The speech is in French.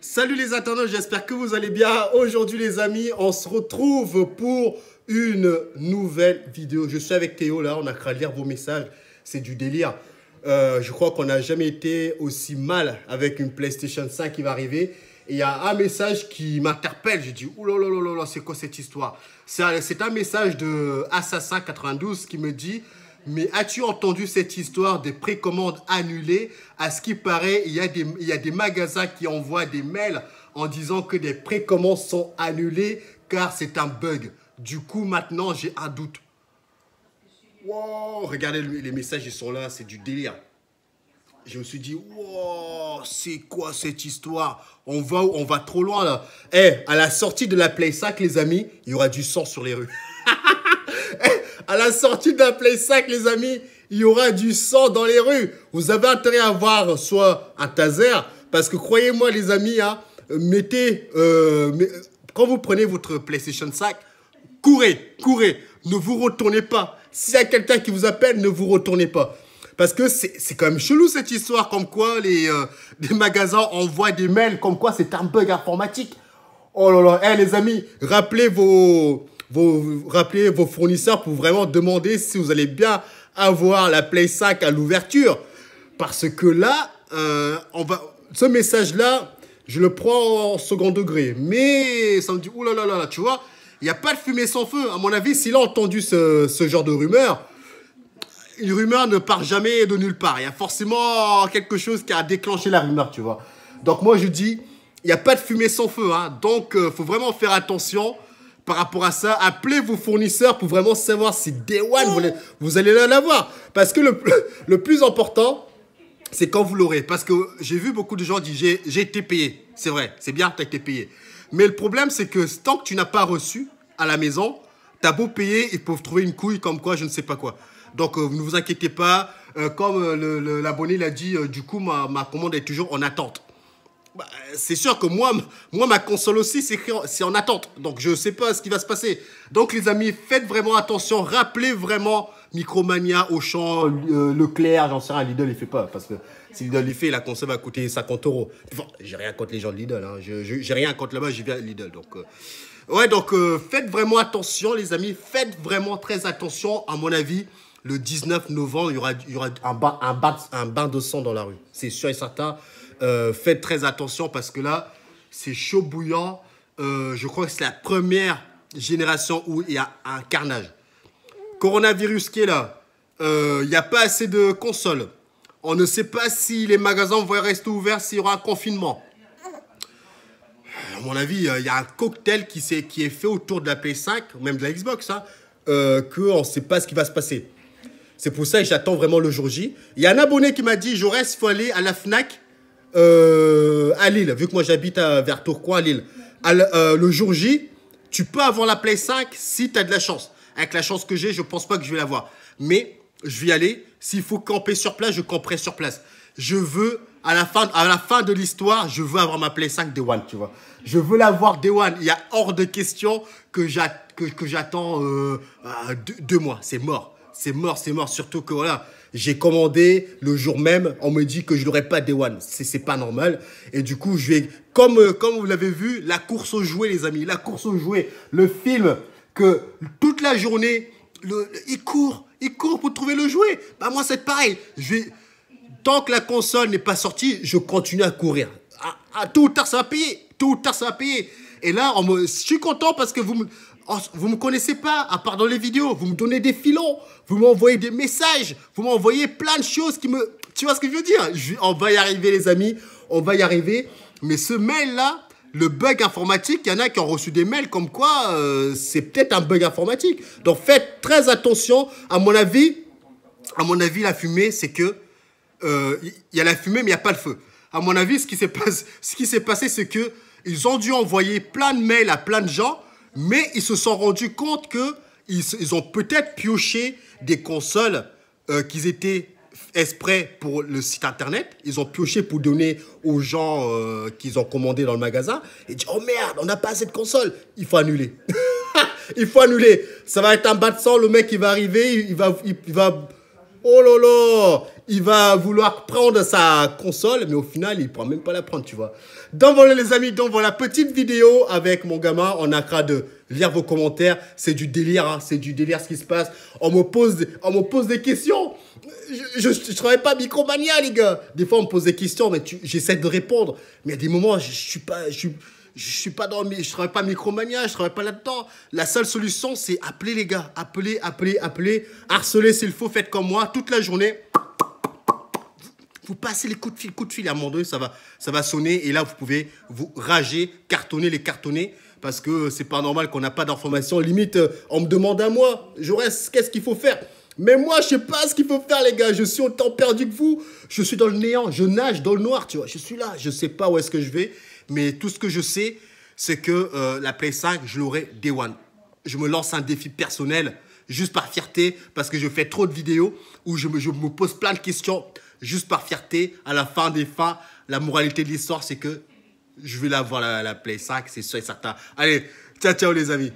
Salut les attendants, j'espère que vous allez bien. Aujourd'hui les amis, on se retrouve pour une nouvelle vidéo. Je suis avec Théo là, on a qu'à lire vos messages, c'est du délire. Euh, je crois qu'on n'a jamais été aussi mal avec une PlayStation 5 qui va arriver. Et il y a un message qui m'interpelle, je dis oulala, c'est quoi cette histoire C'est un message de Assassin92 qui me dit mais as-tu entendu cette histoire des précommandes annulées À ce qui paraît, il y, a des, magasins qui envoient des mails en disant que des précommandes sont annulées car c'est un bug. Du coup, maintenant, j'ai un doute. Wow, regardez, les messages, ils sont là, c'est du délire. Je me suis dit, wow, c'est quoi cette histoire On va on va trop loin là. Eh, à la sortie de la Play les amis, il y aura du sang sur les rues. à la sortie d'un Play 5, les amis, il y aura du sang dans les rues. Vous avez intérêt à avoir soit un taser, parce que croyez-moi, les amis, hein, mettez, euh, quand vous prenez votre PlayStation 5, courez, courez, ne vous retournez pas. S'il y a quelqu'un qui vous appelle, ne vous retournez pas. Parce que c'est quand même chelou cette histoire, comme quoi les, euh, magasins envoient des mails, comme quoi c'est un bug informatique. Oh là là, eh, les amis, rappelez vos, vous rappelez vos fournisseurs pour vraiment demander si vous allez bien avoir la Play 5 à l'ouverture. Parce que là, euh, on va, ce message-là, je le prends en second degré. Mais ça me dit, oulala, là là, tu vois, il n'y a pas de fumée sans feu. À mon avis, s'il a entendu ce, ce genre de rumeur, une rumeur ne part jamais de nulle part. Il y a forcément quelque chose qui a déclenché la rumeur, tu vois. Donc moi, je dis, il n'y a pas de fumée sans feu. Hein. Donc, il euh, faut vraiment faire attention par rapport à ça, appelez vos fournisseurs pour vraiment savoir si Day One, vous, allez l'avoir. Parce que le, plus important, c'est quand vous l'aurez. Parce que j'ai vu beaucoup de gens dire j'ai, été payé. C'est vrai, c'est bien, tu as été payé. Mais le problème, c'est que tant que tu n'as pas reçu à la maison, t'as beau payer, ils peuvent trouver une couille comme quoi, je ne sais pas quoi. Donc, euh, ne vous inquiétez pas. Euh, comme euh, l'abonné l'a dit, du coup, ma commande est toujours en attente. Bah, c'est sûr que moi, moi, ma console aussi, c'est en attente. Donc, je ne sais pas ce qui va se passer. Donc, les amis, faites vraiment attention. Rappelez vraiment Micromania, Auchan, euh, Leclerc, j'en sais rien. Lidl, il fait pas. Parce que si Lidl, il fait, la console va coûter 50 euros. j'ai rien contre les gens de Lidl. Hein. J'ai rien contre là-bas, j'y vais à Lidl. Donc, euh. ouais, donc, euh, faites vraiment attention, les amis. Faites vraiment très attention, à mon avis le 19 novembre, il y aura, un bain de sang dans la rue. C'est sûr et certain. Euh, faites très attention parce que là, c'est chaud bouillant. Euh, je crois que c'est la première génération où il y a un carnage. Coronavirus qui est là. Euh, il n'y a pas assez de consoles. On ne sait pas si les magasins vont rester ouverts, s'il y aura un confinement. À mon avis, il y a un cocktail qui, est, qui est fait autour de la PS5, même de la Xbox, hein, euh, qu'on ne sait pas ce qui va se passer. C'est pour ça que j'attends vraiment le jour J. Il y a un abonné qui m'a dit, Jaurès, il faut aller à la FNAC euh, à Lille, vu que moi j'habite euh, vers Tourcoing, à Lille, à euh, le jour J, tu peux avoir la Play 5 si tu as de la chance. Avec la chance que j'ai, je pense pas que je vais l'avoir. Mais je vais y aller. S'il faut camper sur place, je camperai sur place. Je veux, à la fin, à la fin de l'histoire, je veux avoir ma Play 5 de One, tu vois. Je veux l'avoir de One. Il y a hors de question que j'attends euh, deux mois. C'est mort c'est mort, c'est mort. Surtout que voilà, j'ai commandé le jour même, on me dit que je n'aurai pas Day One. C'est pas normal. Et du coup, je vais, comme, euh, comme vous l'avez vu, la course au jouet, les amis, la course au jouet, le film que toute la journée, il court, il court pour trouver le jouet. Bah moi, c'est pareil. Je tant que la console n'est pas sortie, je continue à courir. À, à, tôt ou tard, ça va payer. Et là, on me, je suis content parce que vous me, Oh, vous ne me connaissez pas, à part dans les vidéos. Vous me donnez des filons, vous m'envoyez des messages, vous m'envoyez plein de choses qui me... Tu vois ce que je veux dire On va y arriver, les amis, on va y arriver. Mais ce mail-là, le bug informatique, il y en a qui ont reçu des mails comme quoi euh, c'est peut-être un bug informatique. Donc faites très attention. À mon avis, à mon avis la fumée, c'est que... Il euh, y a la fumée, mais il n'y a pas le feu. À mon avis, ce qui s'est passé, c'est qu'ils que ils ont dû envoyer plein de mails à plein de gens mais ils se sont rendus compte que ils, ont peut-être pioché des consoles euh, qu'ils étaient exprès pour le site internet. Ils ont pioché pour donner aux gens euh, qu'ils ont commandé dans le magasin. Et dit oh merde, on n'a pas assez de consoles. Il faut annuler. il faut annuler. Ça va être un bas de sang. Le mec, il va arriver, il va, il va oh là là, il va vouloir prendre sa console, mais au final, il prend même pas la prendre, tu vois. Donc voilà les amis, donc voilà, petite vidéo avec mon gamin, on a qu'à de lire vos commentaires, c'est du délire, hein, c'est du délire ce qui se passe, on me pose, on me pose des questions, je, ne travaille pas micromania les gars, des fois on me pose des questions, mais j'essaie de répondre, mais à des moments, je, ne suis pas, je je suis pas dormi, je travaille pas micromania, je travaille pas là-dedans. La seule solution, c'est appeler les gars, appeler, appeler, appeler, harceler s'il faut, faites comme moi, toute la journée. Vous passez les coups de fil, coups de fil, à un moment donné, ça va, ça va sonner et là, vous pouvez vous rager, cartonner, les cartonner parce que c'est pas normal qu'on n'a pas d'informations. Limite, euh, on me demande à moi, reste. qu'est-ce qu'il faut faire mais moi, je sais pas ce qu'il faut faire, les gars. Je suis autant perdu que vous. Je suis dans le néant. Je nage dans le noir, tu vois. Je suis là. Je sais pas où est-ce que je vais. Mais tout ce que je sais, c'est que euh, la Play 5, je l'aurai day one. Je me lance un défi personnel juste par fierté parce que je fais trop de vidéos où je me, pose plein de questions juste par fierté. À la fin des fins, la moralité de l'histoire, c'est que je vais la voir la, Play 5, c'est sûr et certain. Allez, ciao, ciao les amis.